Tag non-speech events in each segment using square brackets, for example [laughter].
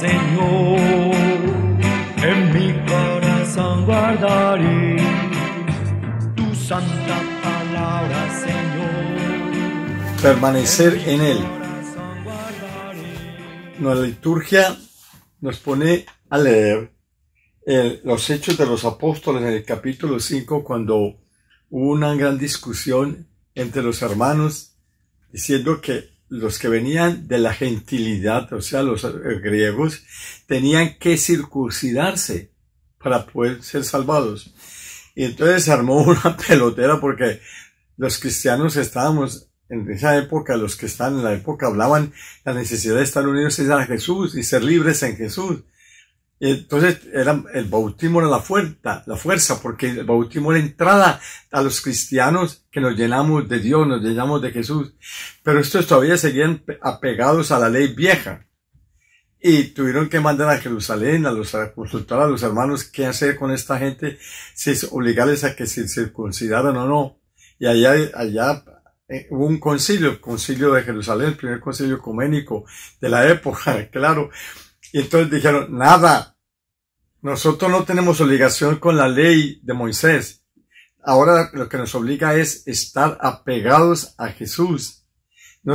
Señor, en mi corazón guardaré tu santa palabra, Señor. Permanecer en, Él. La liturgia nos pone a leer los hechos de los apóstoles en el capítulo 5 cuando hubo una gran discusión entre los hermanos diciendo que los que venían de la gentilidad, o sea, los eh, griegos, tenían que circuncidarse para poder ser salvados. Y entonces se armó [laughs] una pelotera porque los cristianos estábamos en esa época, los que están en la época hablaban la necesidad de estar unidos a Jesús y ser libres en Jesús entonces era, el bautismo era la fuerza, la fuerza, porque el bautismo era entrada a los cristianos que nos llenamos de Dios, nos llenamos de Jesús. Pero estos todavía seguían apegados a la ley vieja. Y tuvieron que mandar a Jerusalén a, los, consultar a los hermanos qué hacer con esta gente, si es obligarles a que se circuncidaran o no. Y allá, allá eh, hubo un concilio, el concilio de Jerusalén, el primer concilio ecuménico de la época, [laughs] claro. Y entonces dijeron, nada, nosotros no tenemos obligación con la ley de Moisés. Ahora lo que nos obliga es estar apegados a Jesús. No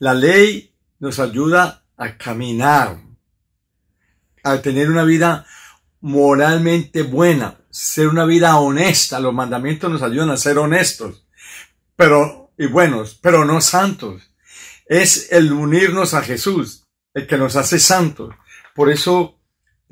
la ley nos ayuda a caminar, a tener una vida moralmente buena, ser una vida honesta. Los mandamientos nos ayudan a ser honestos, pero y buenos, pero no santos. Es el unirnos a Jesús el que nos hace santos. Por eso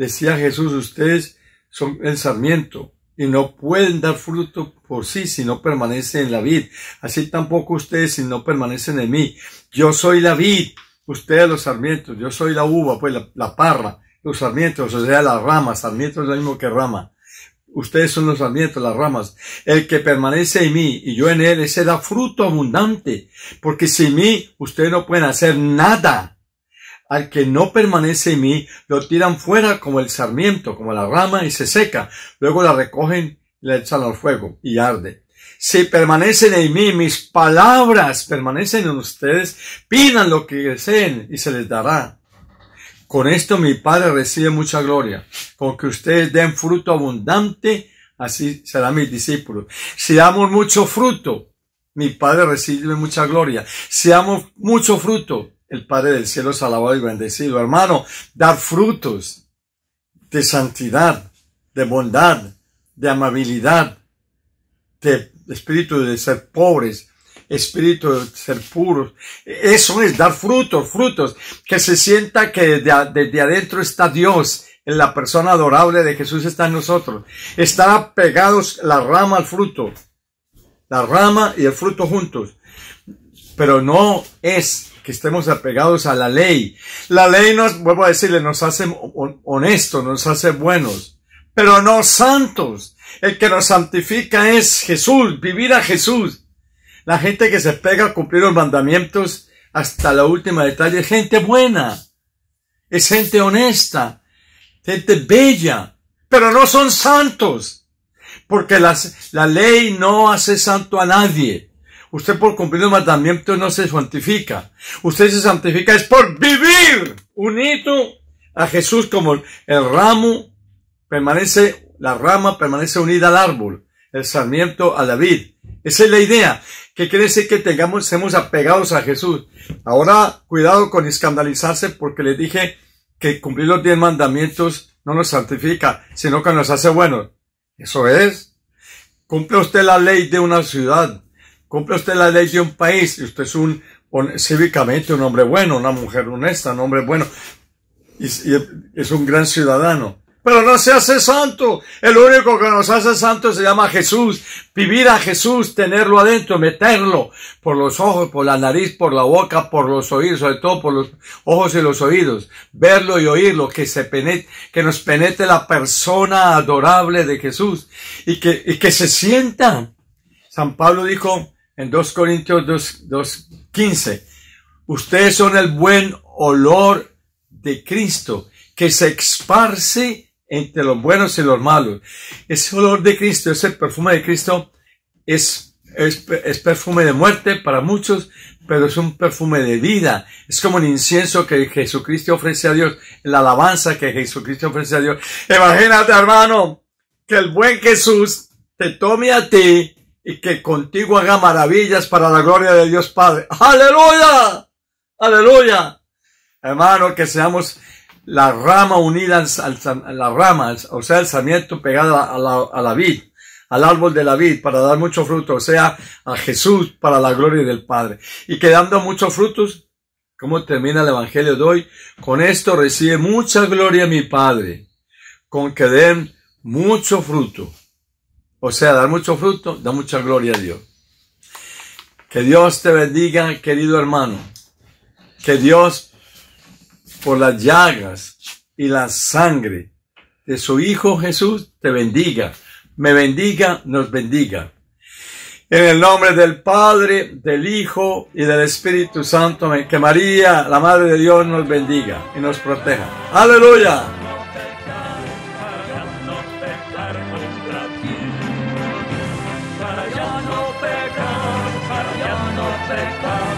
Decía Jesús, ustedes son el sarmiento y no pueden dar fruto por sí si no permanecen en la vid. Así tampoco ustedes si no permanecen en mí. Yo soy la vid, ustedes los sarmientos, yo soy la uva, pues la, parra, los sarmientos, o sea, las ramas, sarmiento es lo mismo que rama. Ustedes son los sarmientos, las ramas. El que permanece en mí y yo en él, ese da fruto abundante. Porque sin mí, ustedes no pueden hacer nada. Al que no permanece en mí, lo tiran fuera como el sarmiento, como la rama y se seca. Luego la recogen, la echan al fuego y arde. Si permanecen en mí, mis palabras permanecen en ustedes, pidan lo que deseen y se les dará. Con esto mi Padre recibe mucha gloria. Con que ustedes den fruto abundante, así serán mis discípulos. Si damos mucho fruto, mi Padre recibe mucha gloria. Si damos mucho fruto, el Padre del cielo es alabado y bendecido. Hermano, dar frutos de santidad, de bondad, de amabilidad, de espíritu de ser pobres, espíritu de ser puros. Eso es dar frutos, frutos, que se sienta que desde, adentro está Dios, en la persona adorable de Jesús está en nosotros. Están pegados la rama al fruto, la rama y el fruto juntos, pero no es que estemos apegados a la ley. La ley nos, vuelvo a decirle, nos hace honestos, nos hace buenos, pero no santos. El que nos santifica es Jesús, vivir a Jesús. La gente que se pega a cumplir los mandamientos hasta la última detalle es gente buena, es gente honesta, gente bella, pero no son santos, porque la ley no hace santo a nadie. Usted por cumplir los mandamientos no se santifica. Usted se santifica es por vivir unido a Jesús como el ramo permanece, la rama permanece unida al árbol, el sarmiento a David. Esa es la idea, que quiere decir que tengamos, seamos apegados a Jesús. Ahora, cuidado con escandalizarse porque les dije que cumplir los diez mandamientos no nos santifica, sino que nos hace buenos. Eso es. Cumple usted la ley de una ciudad, Cumple usted la ley de un país y usted es un, cívicamente un hombre bueno, una mujer honesta, un hombre bueno. Y, es un gran ciudadano. Pero no se hace santo. El único que nos hace santo se llama Jesús. Vivir a Jesús, tenerlo adentro, meterlo por los ojos, por la nariz, por la boca, por los oídos, sobre todo por los ojos y los oídos. Verlo y oírlo, que se que nos penetre la persona adorable de Jesús y que, y que se sienta. San Pablo dijo, en 2 Corintios 2, 15. Ustedes son el buen olor de Cristo que se esparce entre los buenos y los malos. Ese olor de Cristo, ese perfume de Cristo es, es, es perfume de muerte para muchos, pero es un perfume de vida. Es como el incienso que Jesucristo ofrece a Dios, la alabanza que Jesucristo ofrece a Dios. Imagínate, hermano, que el buen Jesús te tome a ti y que contigo haga maravillas para la gloria de Dios Padre. Aleluya, aleluya. Hermano, que seamos la rama unida al, las la rama, o sea, el samiento pegada a la, a la vid, al árbol de la vid, para dar mucho fruto, o sea, a Jesús para la gloria del Padre. Y que dando muchos frutos, como termina el Evangelio de hoy? Con esto recibe mucha gloria mi Padre, con que den mucho fruto o sea, dar mucho fruto, da mucha gloria a Dios. Que Dios te bendiga, querido hermano. Que Dios, por las llagas y la sangre de su Hijo Jesús, te bendiga. Me bendiga, nos bendiga. En el nombre del Padre, del Hijo y del Espíritu Santo, que María, la Madre de Dios, nos bendiga y nos proteja. Aleluya. pecam, para ya no